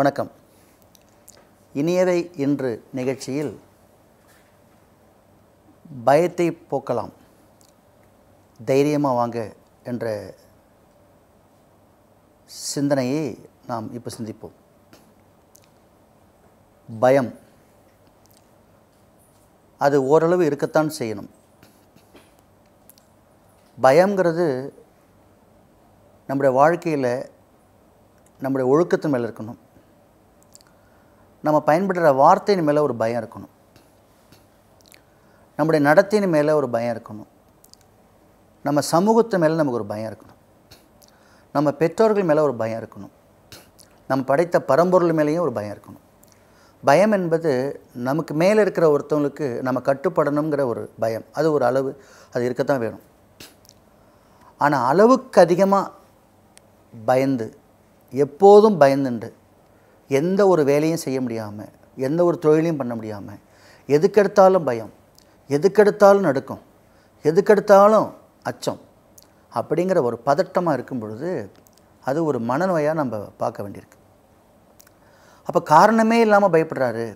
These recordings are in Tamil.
வணக்கம் இனியதை இன்று நிகழ்ச்சியில் பயத்தை போக்கலாம் தைரியமாக வாங்க என்ற சிந்தனையை நாம் இப்போ சிந்திப்போம் பயம் அது ஓரளவு இருக்கத்தான் செய்யணும் பயங்கிறது நம்முடைய வாழ்க்கையில் நம்முடைய ஒழுக்கத்தின் மேலே இருக்கணும் நம்ம பயன்படுற வார்த்தையின் மேலே ஒரு பயம் இருக்கணும் நம்முடைய நடத்தின் மேலே ஒரு பயம் இருக்கணும் நம்ம சமூகத்து மேலே நமக்கு ஒரு பயம் இருக்கணும் நம்ம பெற்றோர்கள் மேலே ஒரு பயம் இருக்கணும் நம்ம படைத்த பரம்பொருள் மேலேயும் ஒரு பயம் இருக்கணும் பயம் என்பது நமக்கு மேலே இருக்கிற ஒருத்தவங்களுக்கு நம்ம கட்டுப்படணுங்கிற ஒரு பயம் அது ஒரு அளவு அது இருக்கத்தான் வேணும் ஆனால் அளவுக்கு அதிகமாக பயந்து எப்போதும் பயந்துண்டு எந்த ஒரு வேலையும் செய்ய முடியாமல் எந்த ஒரு தொழிலையும் பண்ண முடியாமல் எதுக்கெடுத்தாலும் பயம் எதுக்கெடுத்தாலும் நடுக்கும் எதுக்கெடுத்தாலும் அச்சம் அப்படிங்கிற ஒரு பதட்டமாக இருக்கும் பொழுது அது ஒரு மனநோயாக நம்ம பார்க்க வேண்டியிருக்கு அப்போ காரணமே இல்லாமல் பயப்படுறாரு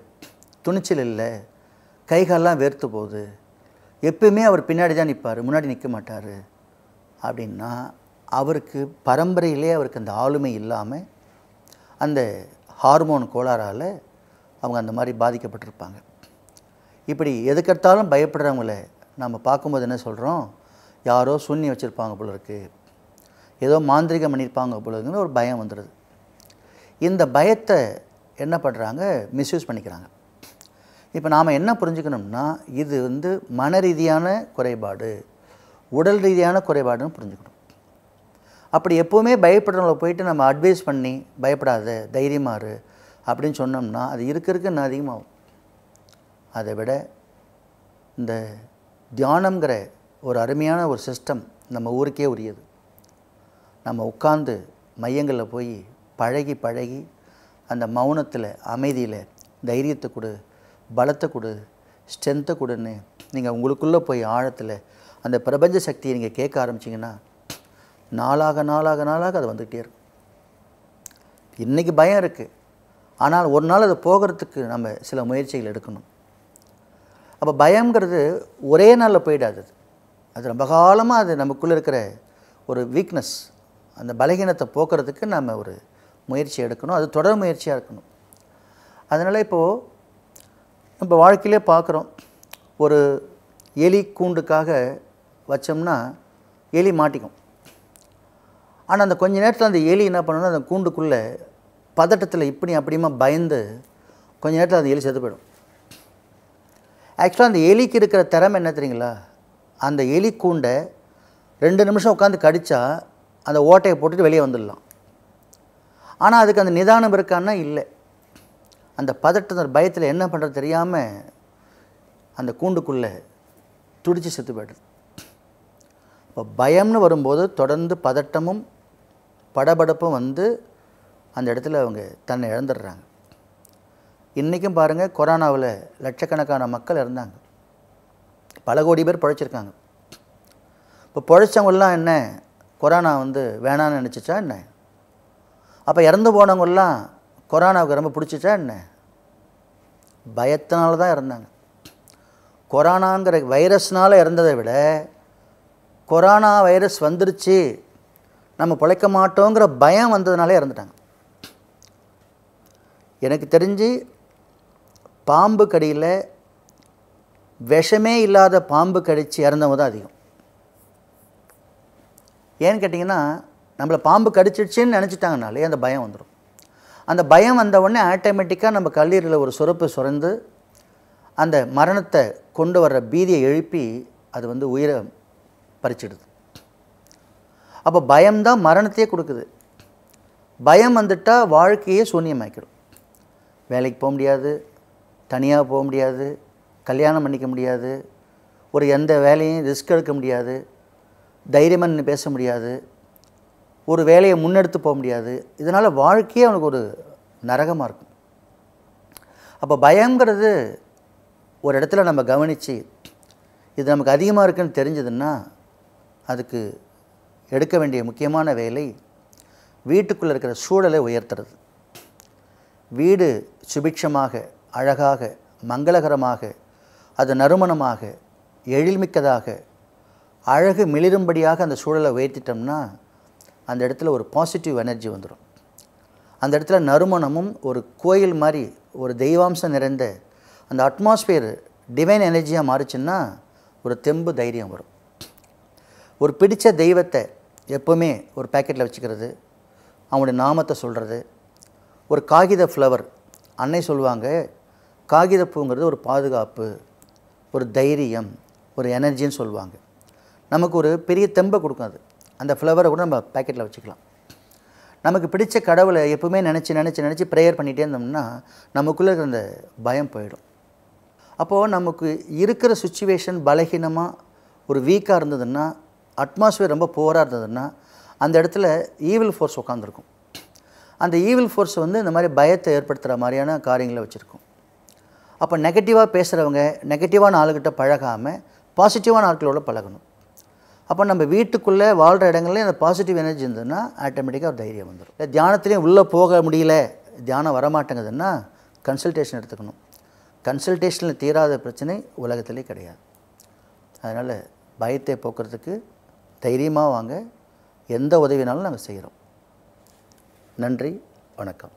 துணிச்சல் இல்லை கைகாலெலாம் வேர்த்து போகுது எப்பயுமே அவர் பின்னாடி தான் நிற்பார் முன்னாடி நிற்க மாட்டார் அப்படின்னா அவருக்கு பரம்பரையிலே அவருக்கு அந்த ஆளுமை இல்லாமல் அந்த ஹார்மோன் கோளாறால் அவங்க அந்த மாதிரி பாதிக்கப்பட்டிருப்பாங்க இப்படி எதுக்கெடுத்தாலும் பயப்படுறவங்கள நம்ம பார்க்கும்போது என்ன சொல்கிறோம் யாரோ சூன்யம் வச்சுருப்பாங்க போல இருக்குது ஏதோ மாந்திரிகம் பண்ணியிருப்பாங்க போல இருக்குன்னு ஒரு பயம் வந்துடுது இந்த பயத்தை என்ன பண்ணுறாங்க மிஸ்யூஸ் பண்ணிக்கிறாங்க இப்போ நாம் என்ன புரிஞ்சுக்கணும்னா இது வந்து மன ரீதியான குறைபாடு உடல் ரீதியான குறைபாடுன்னு புரிஞ்சுக்கணும் அப்படி எப்போவுமே பயப்படுறவங்கள போயிட்டு நம்ம அட்வைஸ் பண்ணி பயப்படாத தைரியமாறு அப்படின்னு சொன்னோம்னா அது இருக்க இருக்க இன்னும் அதிகமாகும் அதை விட இந்த தியானங்கிற ஒரு அருமையான ஒரு சிஸ்டம் நம்ம ஊருக்கே உரியது நம்ம உட்காந்து மையங்களில் போய் பழகி பழகி அந்த மௌனத்தில் அமைதியில் தைரியத்தை கொடு பலத்தை கொடு ஸ்ட்ரென்த்தை கொடுன்னு நீங்கள் உங்களுக்குள்ளே போய் ஆழத்தில் அந்த பிரபஞ்ச சக்தியை நீங்கள் கேட்க ஆரம்பிச்சிங்கன்னா நாளாக நாளாக நாளாக அது வந்துக்கிட்டே இருக்கும் இன்றைக்கி பயம் இருக்குது ஆனால் ஒரு நாள் அது போகிறதுக்கு நம்ம சில முயற்சிகள் எடுக்கணும் அப்போ பயங்கிறது ஒரே நாளில் போயிடாது அது ரொம்ப காலமாக அது நமக்குள்ளே இருக்கிற ஒரு வீக்னஸ் அந்த பலகீனத்தை போக்குறதுக்கு நம்ம ஒரு முயற்சி எடுக்கணும் அது தொடர் முயற்சியாக இருக்கணும் அதனால் இப்போது நம்ம வாழ்க்கையிலே பார்க்குறோம் ஒரு எலி கூண்டுக்காக வச்சோம்னா எலி மாட்டிக்கும் ஆனால் அந்த கொஞ்ச நேரத்தில் அந்த எலி என்ன பண்ணணும் அந்த கூண்டுக்குள்ளே பதட்டத்தில் இப்படி அப்படியுமா பயந்து கொஞ்ச நேரத்தில் அந்த எலி செத்து போயிடும் ஆக்சுவலாக அந்த எலிக்கு இருக்கிற திறமை என்ன தெரியுங்களா அந்த எலி கூண்டை ரெண்டு நிமிஷம் உட்காந்து கடித்தா அந்த ஓட்டையை போட்டுட்டு வெளியே வந்துடலாம் ஆனால் அதுக்கு அந்த நிதானம் இருக்கான்னா இல்லை அந்த பதட்டத்தில் பயத்தில் என்ன பண்ணுறது தெரியாமல் அந்த கூண்டுக்குள்ளே துடித்து செத்து போய்டுது இப்போ பயம்னு வரும்போது தொடர்ந்து பதட்டமும் படபடப்பும் வந்து அந்த இடத்துல அவங்க தன்னை இழந்துடுறாங்க இன்றைக்கும் பாருங்கள் கொரோனாவில் லட்சக்கணக்கான மக்கள் இறந்தாங்க பல கோடி பேர் பிழைச்சிருக்காங்க இப்போ பழைச்சவங்களாம் என்ன கொரோனா வந்து வேணான்னு நினச்சிச்சா என்ன அப்போ இறந்து போனவங்களாம் கொரோனாவுக்கு ரொம்ப பிடிச்சிச்சா என்ன பயத்தினால தான் இறந்தாங்க கொரோனாங்கிற வைரஸ்னால் இறந்ததை விட கொரோனா வைரஸ் வந்துருச்சு நம்ம பிழைக்க மாட்டோங்கிற பயம் வந்ததுனாலே இறந்துட்டாங்க எனக்கு தெரிஞ்சு பாம்பு கடியில் விஷமே இல்லாத பாம்பு கடித்து இறந்தவங்க தான் அதிகம் ஏன்னு கேட்டிங்கன்னா நம்மளை பாம்பு கடிச்சிடுச்சுன்னு நினச்சிட்டாங்கனாலே அந்த பயம் வந்துடும் அந்த பயம் வந்த உடனே ஆட்டோமேட்டிக்காக நம்ம கல்லீரில் ஒரு சுரப்பு சுரந்து அந்த மரணத்தை கொண்டு வர்ற பீதியை எழுப்பி அது வந்து உயிரை பறிச்சிடுது அப்போ பயம்தான் மரணத்தையே கொடுக்குது பயம் வந்துட்டால் வாழ்க்கையே சூன்யமாக்கிடும் வேலைக்கு போக முடியாது தனியாக போக முடியாது கல்யாணம் பண்ணிக்க முடியாது ஒரு எந்த வேலையும் ரிஸ்க் எடுக்க முடியாது தைரியமாக நின்று பேச முடியாது ஒரு வேலையை முன்னெடுத்து போக முடியாது இதனால் வாழ்க்கையே அவனுக்கு ஒரு நரகமாக இருக்கும் அப்போ பயங்கிறது ஒரு இடத்துல நம்ம கவனித்து இது நமக்கு அதிகமாக இருக்குன்னு தெரிஞ்சதுன்னா அதுக்கு எடுக்க வேண்டிய முக்கியமான வேலை வீட்டுக்குள்ளே இருக்கிற சூழலை உயர்த்துறது வீடு சுபிட்சமாக அழகாக மங்களகரமாக அது நறுமணமாக எழில்மிக்கதாக அழகு மிளிரும்படியாக அந்த சூழலை உயர்த்திட்டோம்னா அந்த இடத்துல ஒரு பாசிட்டிவ் எனர்ஜி வந்துடும் அந்த இடத்துல நறுமணமும் ஒரு கோயில் மாதிரி ஒரு தெய்வாம்சம் நிறைந்த அந்த அட்மாஸ்பியர் டிவைன் எனர்ஜியாக மாறுச்சுன்னா ஒரு தெம்பு தைரியம் வரும் ஒரு பிடித்த தெய்வத்தை எப்போவுமே ஒரு பேக்கெட்டில் வச்சுக்கிறது அவனுடைய நாமத்தை சொல்கிறது ஒரு காகித ஃப்ளவர் அன்னை சொல்லுவாங்க காகித பூங்கிறது ஒரு பாதுகாப்பு ஒரு தைரியம் ஒரு எனர்ஜின்னு சொல்லுவாங்க நமக்கு ஒரு பெரிய தெம்பை கொடுக்கும் அது அந்த ஃப்ளவரை கூட நம்ம பேக்கெட்டில் வச்சுக்கலாம் நமக்கு பிடித்த கடவுளை எப்பவுமே நினச்சி நினச்சி நினச்சி ப்ரேயர் பண்ணிகிட்டே இருந்தோம்னா நமக்குள்ளே இருக்கிற அந்த பயம் போயிடும் அப்போது நமக்கு இருக்கிற சுச்சுவேஷன் பலகீனமாக ஒரு வீக்காக இருந்ததுன்னா அட்மாஸ்பியர் ரொம்ப புவராக இருந்ததுன்னா அந்த இடத்துல ஈவில் ஃபோர்ஸ் உட்காந்துருக்கும் அந்த ஈவில் ஃபோர்ஸ் வந்து இந்த மாதிரி பயத்தை ஏற்படுத்துகிற மாதிரியான காரியங்களை வச்சுருக்கும் அப்போ நெகட்டிவாக பேசுகிறவங்க நெகட்டிவான ஆளுகிட்ட பழகாமல் பாசிட்டிவான ஆட்களோட பழகணும் அப்போ நம்ம வீட்டுக்குள்ளே வாழ்கிற இடங்கள்லேயும் அந்த பாசிட்டிவ் எனர்ஜி இருந்ததுன்னா ஆட்டோமேட்டிக்காக ஒரு தைரியம் வந்துடும் இல்லை தியானத்துலேயும் உள்ளே போக முடியல தியானம் வரமாட்டேங்குதுன்னா கன்சல்டேஷன் எடுத்துக்கணும் கன்சல்டேஷனில் தீராத பிரச்சனை உலகத்திலே கிடையாது அதனால் பயத்தை போக்குறதுக்கு தைரியமாக வாங்க எந்த உதவினாலும் நாங்கள் செய்கிறோம் நன்றி வணக்கம்